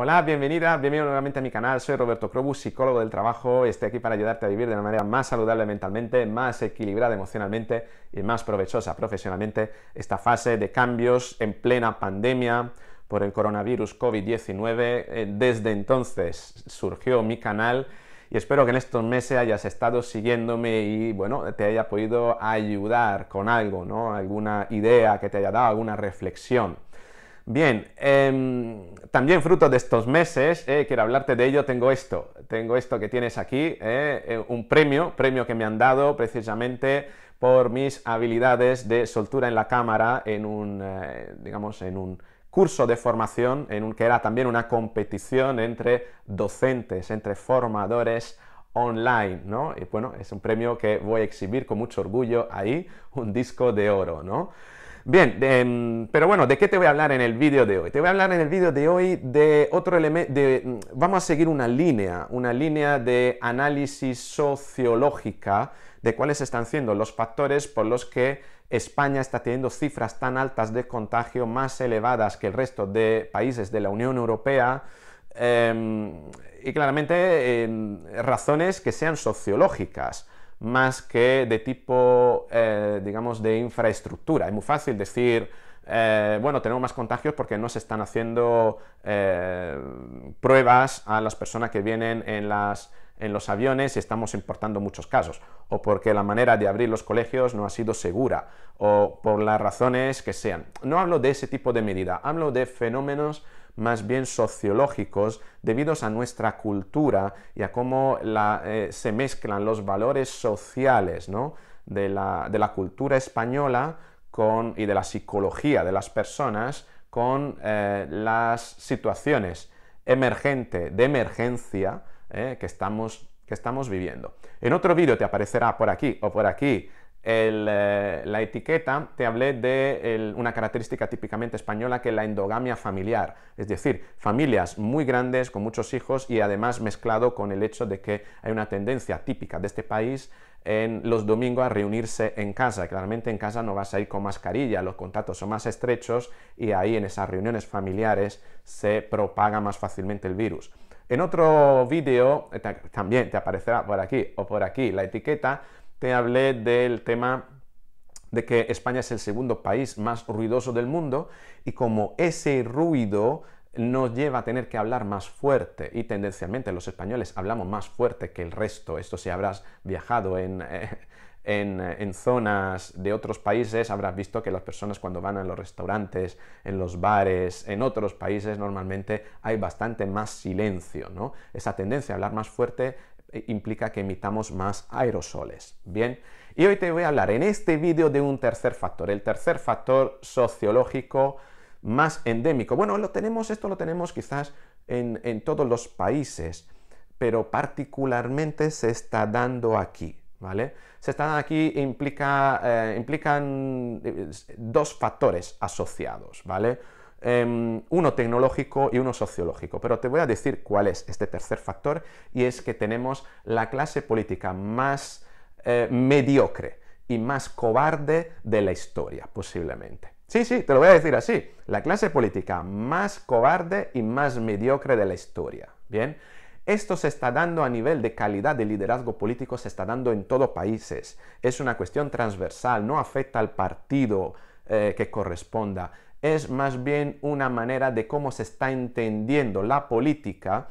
Hola, bienvenida, bienvenido nuevamente a mi canal. Soy Roberto Crobus, psicólogo del trabajo. Estoy aquí para ayudarte a vivir de una manera más saludable mentalmente, más equilibrada emocionalmente y más provechosa profesionalmente esta fase de cambios en plena pandemia por el coronavirus COVID-19. Eh, desde entonces surgió mi canal y espero que en estos meses hayas estado siguiéndome y bueno, te haya podido ayudar con algo, ¿no? Alguna idea que te haya dado, alguna reflexión. Bien, em, también fruto de estos meses, eh, quiero hablarte de ello, tengo esto, tengo esto que tienes aquí, eh, eh, un premio, premio que me han dado precisamente por mis habilidades de soltura en la cámara en un, digamos, en un curso de formación, en un, que era también una competición entre docentes, entre formadores online, ¿no? Y bueno, es un premio que voy a exhibir con mucho orgullo ahí, un disco de oro, ¿no? Bien, em, pero bueno, ¿de qué te voy a hablar en el vídeo de hoy? Te voy a hablar en el vídeo de hoy de otro elemento, mm, vamos a seguir una línea, una línea de análisis sociológica de cuáles están siendo los factores por los que España está teniendo cifras tan altas de contagio, más elevadas que el resto de países de la Unión Europea, em, y claramente em, razones que sean sociológicas más que de tipo, eh, digamos, de infraestructura. Es muy fácil decir, eh, bueno, tenemos más contagios porque no se están haciendo eh, pruebas a las personas que vienen en las en los aviones y estamos importando muchos casos, o porque la manera de abrir los colegios no ha sido segura, o por las razones que sean. No hablo de ese tipo de medida, hablo de fenómenos más bien sociológicos debidos a nuestra cultura y a cómo eh, se mezclan los valores sociales de, la, cultura española y de la psicología de las personas con eh, las situaciones emergente, de emergencia, ¿eh? que, estamos, viviendo. En otro vídeo te aparecerá por aquí o por aquí eh, la etiqueta, te hablé de una característica típicamente española que es la endogamia familiar, es decir, familias muy grandes con muchos hijos y además mezclado con el hecho de que hay una tendencia típica de este país en los domingos a reunirse en casa. Claramente en casa no vas a ir con mascarilla, los contactos son más estrechos y ahí en esas reuniones familiares se propaga más fácilmente el virus. En otro vídeo, también te aparecerá por aquí o por aquí la etiqueta, te hablé del tema de que España es el segundo país más ruidoso del mundo y como ese ruido nos lleva a tener que hablar más fuerte y tendencialmente los españoles hablamos más fuerte que el resto. Esto si habrás viajado en, eh, en, zonas de otros países, habrás visto que las personas cuando van a los restaurantes, en los bares, en otros países, normalmente hay bastante más silencio, ¿no? Esa tendencia a hablar más fuerte eh, implica que emitamos más aerosoles. Bien, y hoy te voy a hablar en este vídeo de un tercer factor, el tercer factor sociológico más endémico. Bueno, lo tenemos, esto lo tenemos quizás en, en todos los países, pero particularmente se está dando aquí, ¿vale? se están aquí eh, implican eh, dos factores asociados, ¿vale? Em, uno tecnológico y uno sociológico. Pero te voy a decir cuál es este tercer factor y es que tenemos la clase política más eh, mediocre y más cobarde de la historia, posiblemente. Sí, sí, te lo voy a decir así. La clase política más cobarde y más mediocre de la historia. Bien. Esto se está dando a nivel de calidad de liderazgo político, se está dando en todos países. Es una cuestión transversal, no afecta al partido eh, que corresponda. Es más bien una manera de cómo se está entendiendo la política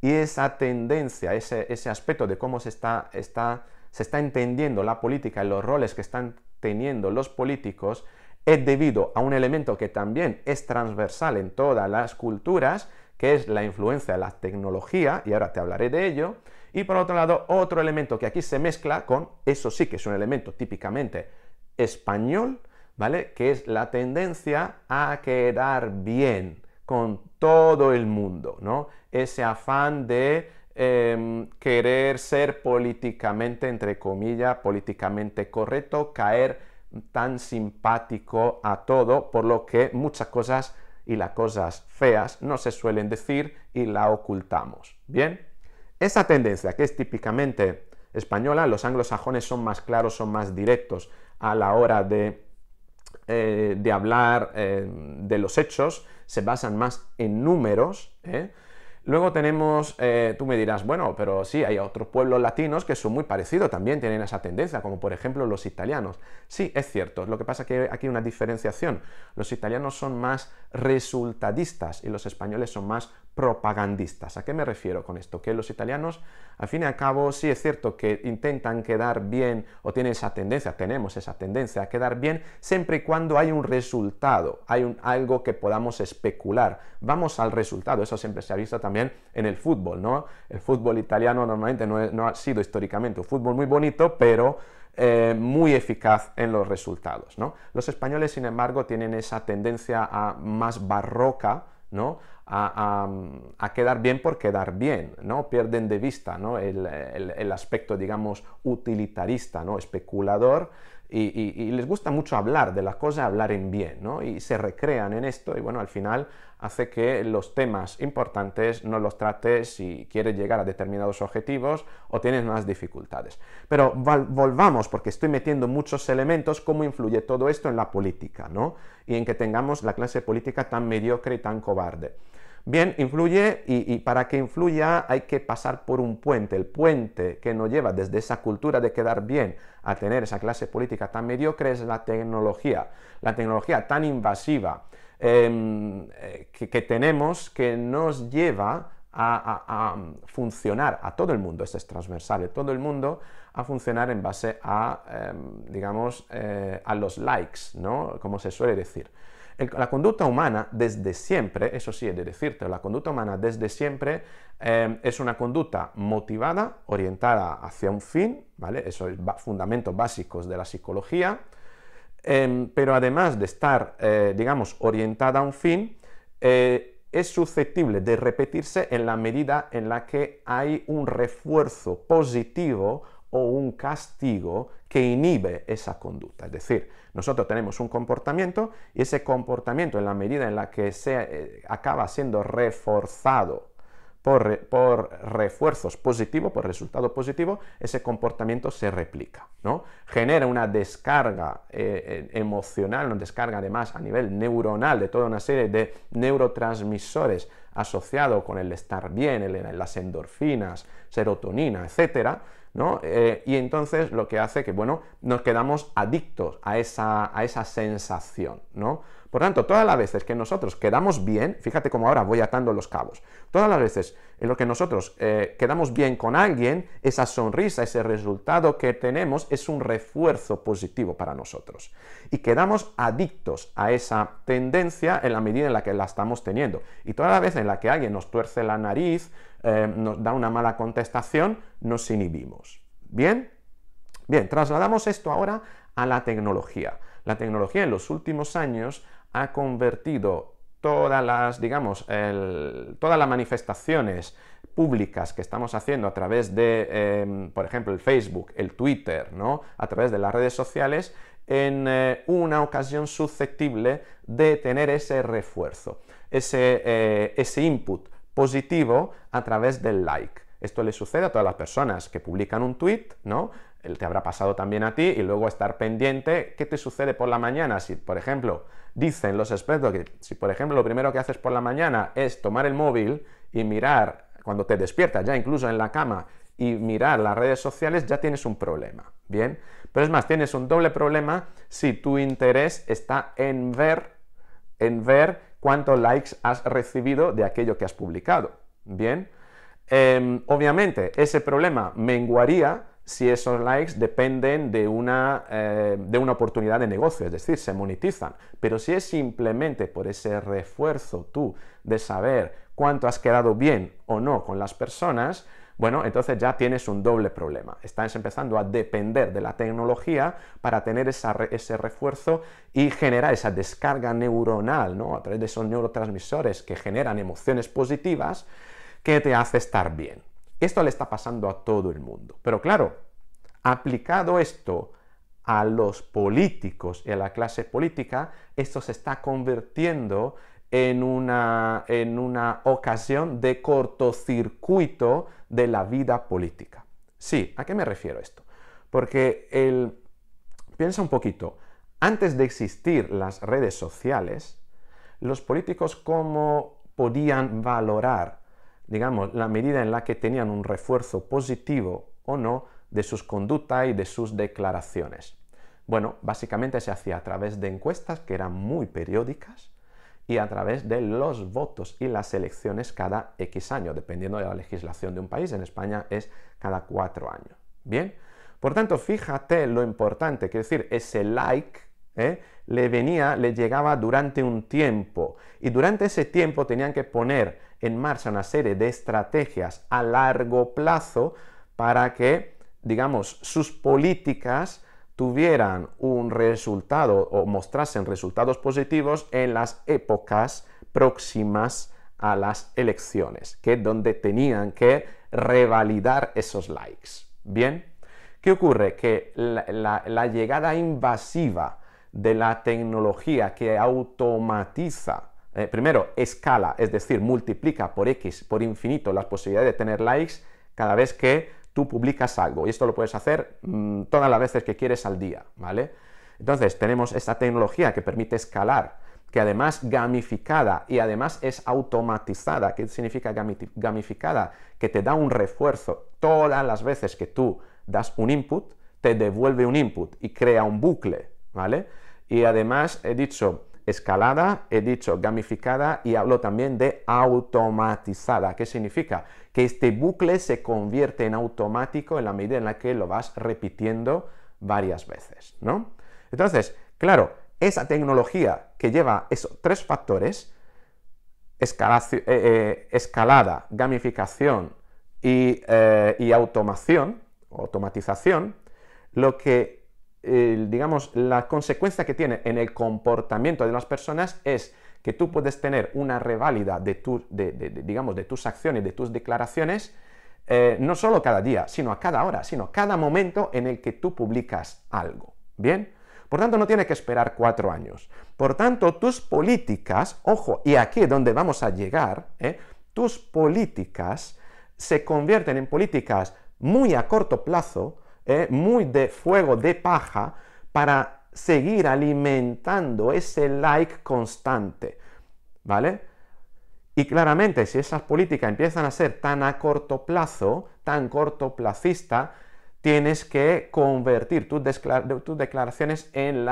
y esa tendencia, ese, aspecto de cómo se está, se está entendiendo la política y los roles que están teniendo los políticos es debido a un elemento que también es transversal en todas las culturas, que es la influencia de la tecnología, y ahora te hablaré de ello. Y por otro lado, otro elemento que aquí se mezcla con, eso sí que es un elemento típicamente español, ¿vale? Que es la tendencia a quedar bien con todo el mundo, ¿no? Ese afán de em, querer ser políticamente, entre comillas, políticamente correcto, caer tan simpático a todo, por lo que muchas cosas y las cosas feas no se suelen decir y la ocultamos. Bien, esa tendencia que es típicamente española, los anglosajones son más claros, son más directos a la hora de, eh, hablar eh, de los hechos, se basan más en números, ¿eh? Luego tenemos, eh, tú me dirás, bueno, pero sí, hay otros pueblos latinos que son muy parecidos, también tienen esa tendencia, como por ejemplo los italianos. Sí, es cierto, lo que pasa es que aquí una diferenciación. Los italianos son más resultadistas y los españoles son más propagandistas. ¿A qué me refiero con esto? Que los italianos, al fin y al cabo, sí es cierto que intentan quedar bien o tienen esa tendencia, tenemos esa tendencia a quedar bien siempre y cuando hay un resultado, hay un, algo que podamos especular. Vamos al resultado, eso siempre se ha visto también en el fútbol, ¿no? El fútbol italiano normalmente no, ha sido históricamente un fútbol muy bonito, pero... Eh, muy eficaz en los resultados. ¿no? Los españoles, sin embargo, tienen esa tendencia a más barroca, ¿no? a, quedar bien por quedar bien, ¿no? Pierden de vista ¿no? el, aspecto, digamos, utilitarista, ¿no? Especulador, y, les gusta mucho hablar de la cosa, hablar en bien, ¿no? Y se recrean en esto, y bueno, al final hace que los temas importantes no los trates si quieres llegar a determinados objetivos o tienes más dificultades. Pero volvamos, porque estoy metiendo muchos elementos, cómo influye todo esto en la política, ¿no? Y en que tengamos la clase política tan mediocre y tan cobarde. Bien, influye y, para que influya hay que pasar por un puente, el puente que nos lleva desde esa cultura de quedar bien a tener esa clase política tan mediocre es la tecnología, la tecnología tan invasiva em, eh, que, tenemos que nos lleva a, funcionar a todo el mundo, esto es transversal a todo el mundo, a funcionar en base a, em, digamos, eh, a los likes, ¿no? Como se suele decir la conducta humana desde siempre, eso sí, es de decirte, la conducta humana desde siempre em, es una conducta motivada, orientada hacia un fin, ¿vale? Eso es fundamentos básicos de la psicología, em, pero además de estar, eh, digamos, orientada a un fin, eh, es susceptible de repetirse en la medida en la que hay un refuerzo positivo o un castigo que inhibe esa conducta. Es decir, nosotros tenemos un comportamiento y ese comportamiento en la medida en la que se eh, acaba siendo reforzado por, refuerzos positivos, por resultado positivo, ese comportamiento se replica, ¿no? Genera una descarga eh, emocional, una descarga además a nivel neuronal de toda una serie de neurotransmisores asociados con el estar bien, las endorfinas, serotonina, etcétera, ¿no? Eh, y entonces lo que hace que, bueno, nos quedamos adictos a esa, sensación, ¿no? Por tanto, todas las veces que nosotros quedamos bien, fíjate cómo ahora voy atando los cabos, todas las veces en lo que nosotros eh, quedamos bien con alguien, esa sonrisa, ese resultado que tenemos es un refuerzo positivo para nosotros. Y quedamos adictos a esa tendencia en la medida en la que la estamos teniendo. Y todas las veces en la que alguien nos tuerce la nariz, eh, nos da una mala contestación, nos inhibimos. ¿Bien? Bien, trasladamos esto ahora a la tecnología. La tecnología en los últimos años ha convertido todas las, digamos, todas las manifestaciones públicas que estamos haciendo a través de, em, por ejemplo, el Facebook, el Twitter, ¿no? A través de las redes sociales, en eh, una ocasión susceptible de tener ese refuerzo, ese eh, input positivo a través del like. Esto le sucede a todas las personas que publican un tweet, ¿no? Te habrá pasado también a ti y luego estar pendiente qué te sucede por la mañana. Si, por ejemplo, dicen los expertos que si, por ejemplo, lo primero que haces por la mañana es tomar el móvil y mirar, cuando te despiertas ya incluso en la cama, y mirar las redes sociales, ya tienes un problema, ¿bien? Pero es más, tienes un doble problema si tu interés está en ver, en ver cuántos likes has recibido de aquello que has publicado. Bien, em, obviamente ese problema menguaría si esos likes dependen de una, eh, de una oportunidad de negocio, es decir, se monetizan. Pero si es simplemente por ese refuerzo tú de saber cuánto has quedado bien o no con las personas, bueno, entonces ya tienes un doble problema. Estás empezando a depender de la tecnología para tener ese refuerzo y generar esa descarga neuronal, ¿no? A través de esos neurotransmisores que generan emociones positivas que te hace estar bien. Esto le está pasando a todo el mundo. Pero claro, aplicado esto a los políticos y a la clase política, esto se está convirtiendo en una, ocasión de cortocircuito de la vida política. Sí, ¿a qué me refiero esto? Porque el, piensa un poquito, antes de existir las redes sociales, los políticos cómo podían valorar, digamos, la medida en la que tenían un refuerzo positivo o no de sus conductas y de sus declaraciones. Bueno, básicamente se hacía a través de encuestas que eran muy periódicas, y a través de los votos y las elecciones cada X año, dependiendo de la legislación de un país. En España es cada cuatro años. Bien, por tanto, fíjate lo importante, quiero decir, ese like ¿eh? le venía, le llegaba durante un tiempo y durante ese tiempo tenían que poner en marcha una serie de estrategias a largo plazo para que, digamos, sus políticas tuvieran un resultado o mostrasen resultados positivos en las épocas próximas a las elecciones, que es donde tenían que revalidar esos likes. Bien, ¿qué ocurre? Que la, llegada invasiva de la tecnología que automatiza, eh, primero, escala, es decir, multiplica por X, por infinito las posibilidades de tener likes cada vez que tú publicas algo. Y esto lo puedes hacer mm, todas las veces que quieres al día, ¿vale? Entonces tenemos esta tecnología que permite escalar, que además gamificada y además es automatizada. ¿Qué significa gamificada? Que te da un refuerzo todas las veces que tú das un input, te devuelve un input y crea un bucle, ¿vale? Y además he dicho, escalada, he dicho gamificada y hablo también de automatizada. ¿Qué significa? Que este bucle se convierte en automático en la medida en la que lo vas repitiendo varias veces, ¿no? Entonces, claro, esa tecnología que lleva esos tres factores, eh, eh, escalada, gamificación eh, y, automación, automatización, lo que digamos, la consecuencia que tiene en el comportamiento de las personas es que tú puedes tener una reválida de, digamos, de tus acciones, de tus declaraciones, eh, no solo cada día, sino a cada hora, sino cada momento en el que tú publicas algo. ¿Bien? Por tanto, no tiene que esperar cuatro años. Por tanto, tus políticas, ojo, y aquí es donde vamos a llegar, ¿eh? tus políticas se convierten en políticas muy a corto plazo eh, muy de fuego de paja para seguir alimentando ese like constante, ¿vale? Y claramente si esas políticas empiezan a ser tan a corto plazo, tan cortoplacista, tienes que convertir tus, declaraciones en,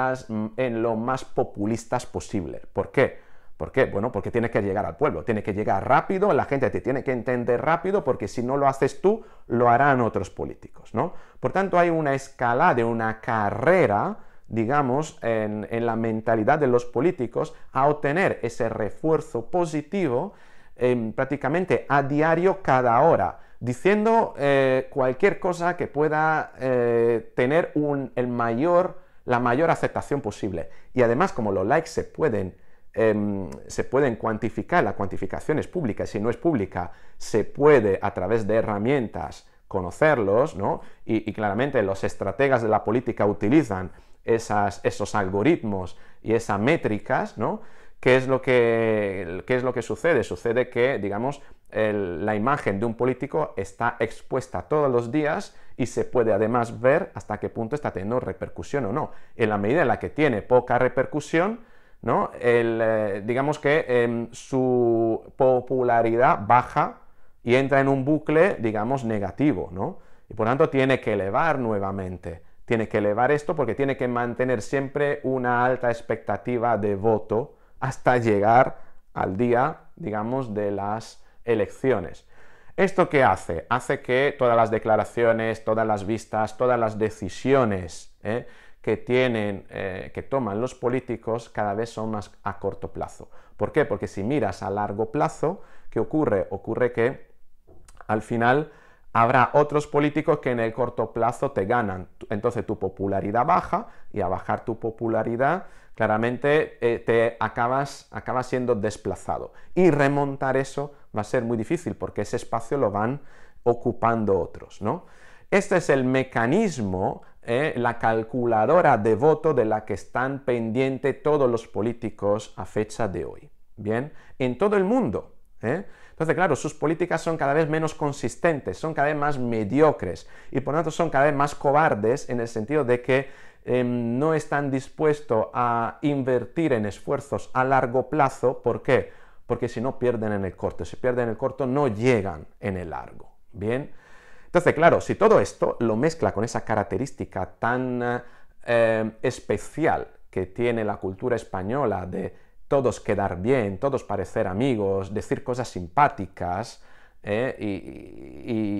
en lo más populistas posible. ¿Por qué? ¿Por qué? Bueno, porque tienes que llegar al pueblo, tienes que llegar rápido, la gente te tiene que entender rápido, porque si no lo haces tú, lo harán otros políticos, ¿no? Por tanto, hay una escala de una carrera, digamos, en, la mentalidad de los políticos a obtener ese refuerzo positivo em, prácticamente a diario cada hora, diciendo eh, cualquier cosa que pueda eh, tener el mayor, la mayor aceptación posible. Y además, como los likes se pueden Em, se pueden cuantificar, la cuantificación es pública, y si no es pública, se puede a través de herramientas conocerlos, ¿no? Y, claramente los estrategas de la política utilizan esos algoritmos y esas métricas, ¿no? ¿Qué es, lo que, es lo que sucede? Sucede que, digamos, la imagen de un político está expuesta todos los días y se puede además ver hasta qué punto está teniendo repercusión o no. En la medida en la que tiene poca repercusión, el, eh, digamos que em, su popularidad baja y entra en un bucle, digamos, negativo, ¿no? Y por tanto tiene que elevar nuevamente, tiene que elevar esto porque tiene que mantener siempre una alta expectativa de voto hasta llegar al día, digamos, de las elecciones. ¿Esto qué hace? Hace que todas las declaraciones, todas las vistas, todas las decisiones, ¿eh? que tienen, eh, que toman los políticos cada vez son más a corto plazo. ¿Por qué? Porque si miras a largo plazo, ¿qué ocurre? Ocurre que al final habrá otros políticos que en el corto plazo te ganan. Entonces tu popularidad baja y a bajar tu popularidad claramente eh, te acabas, acabas siendo desplazado. Y remontar eso va a ser muy difícil porque ese espacio lo van ocupando otros, ¿no? Este es el mecanismo ¿eh? la calculadora de voto de la que están pendientes todos los políticos a fecha de hoy. Bien, en todo el mundo. ¿eh? Entonces, claro, sus políticas son cada vez menos consistentes, son cada vez más mediocres y por lo tanto son cada vez más cobardes en el sentido de que em, no están dispuestos a invertir en esfuerzos a largo plazo. ¿Por qué? Porque si no pierden en el corto, si pierden en el corto no llegan en el largo. Bien, entonces, claro, si todo esto lo mezcla con esa característica tan eh, especial que tiene la cultura española de todos quedar bien, todos parecer amigos, decir cosas simpáticas, ¿eh?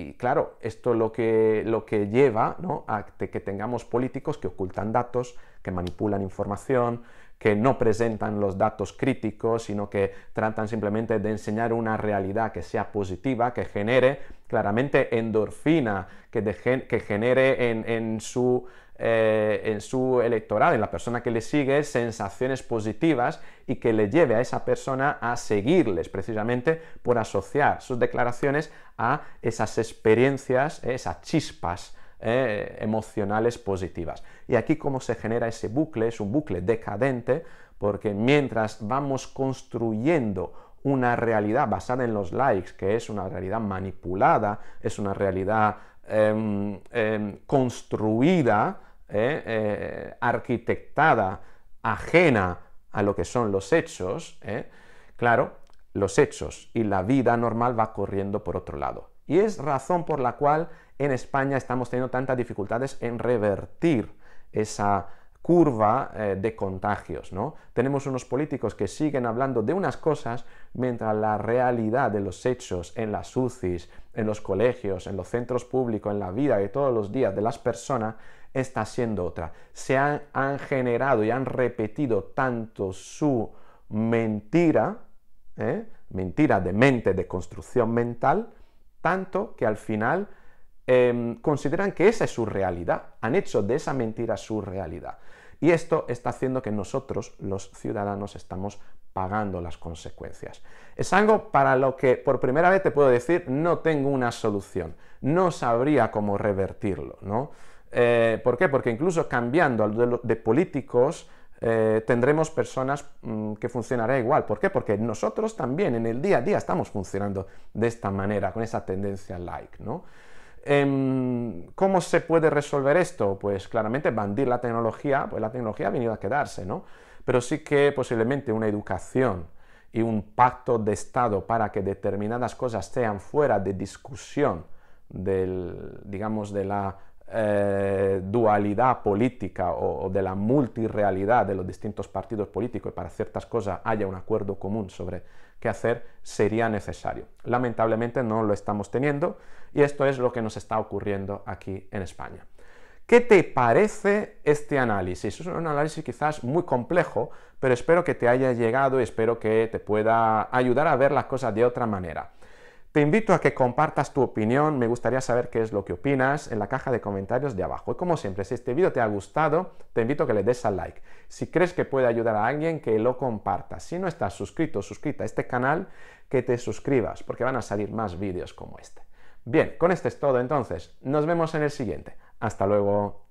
y, claro, esto lo que, lo que lleva a que tengamos políticos que ocultan datos, que manipulan información, que no presentan los datos críticos, sino que tratan simplemente de enseñar una realidad que sea positiva, que genere claramente endorfina, que, genere en, su eh, en su electorado, en la persona que le sigue, sensaciones positivas y que le lleve a esa persona a seguirles, precisamente por asociar sus declaraciones a esas experiencias, esas chispas eh, emocionales positivas. Y aquí cómo se genera ese bucle, es un bucle decadente, porque mientras vamos construyendo una realidad basada en los likes, que es una realidad manipulada, es una realidad em, em, construida, eh, eh, arquitectada, ajena a lo que son los hechos, claro, los hechos y la vida normal va corriendo por otro lado. Y es razón por la cual en España estamos teniendo tantas dificultades en revertir esa curva eh, de contagios, ¿no? Tenemos unos políticos que siguen hablando de unas cosas mientras la realidad de los hechos en las UCIs, en los colegios, en los centros públicos, en la vida de todos los días de las personas está siendo otra. Se han, generado y han repetido tanto su mentira, ¿eh? mentira de mente, de construcción mental, tanto que al final Em, consideran que esa es su realidad, han hecho de esa mentira su realidad. Y esto está haciendo que nosotros, los ciudadanos, estamos pagando las consecuencias. Es algo para lo que por primera vez te puedo decir, no tengo una solución, no sabría cómo revertirlo, ¿no? Eh, ¿Por qué? Porque incluso cambiando de, políticos, eh, tendremos personas mm, que funcionará igual. ¿Por qué? Porque nosotros también en el día a día estamos funcionando de esta manera, con esa tendencia like, ¿no? Em, ¿Cómo se puede resolver esto? Pues claramente bandir la tecnología, pues la tecnología ha venido a quedarse, ¿no? Pero sí que posiblemente una educación y un pacto de Estado para que determinadas cosas sean fuera de discusión del, digamos, de la eh, dualidad política o, o, de la multirealidad de los distintos partidos políticos y para ciertas cosas haya un acuerdo común sobre que hacer sería necesario. Lamentablemente no lo estamos teniendo y esto es lo que nos está ocurriendo aquí en España. ¿Qué te parece este análisis? Es un análisis quizás muy complejo, pero espero que te haya llegado y espero que te pueda ayudar a ver las cosas de otra manera. Te invito a que compartas tu opinión, me gustaría saber qué es lo que opinas en la caja de comentarios de abajo. Y como siempre, si este vídeo te ha gustado, te invito a que le des al like. Si crees que puede ayudar a alguien, que lo compartas. Si no estás suscrito o suscrita a este canal, que te suscribas, porque van a salir más vídeos como este. Bien, con este es todo entonces. Nos vemos en el siguiente. Hasta luego.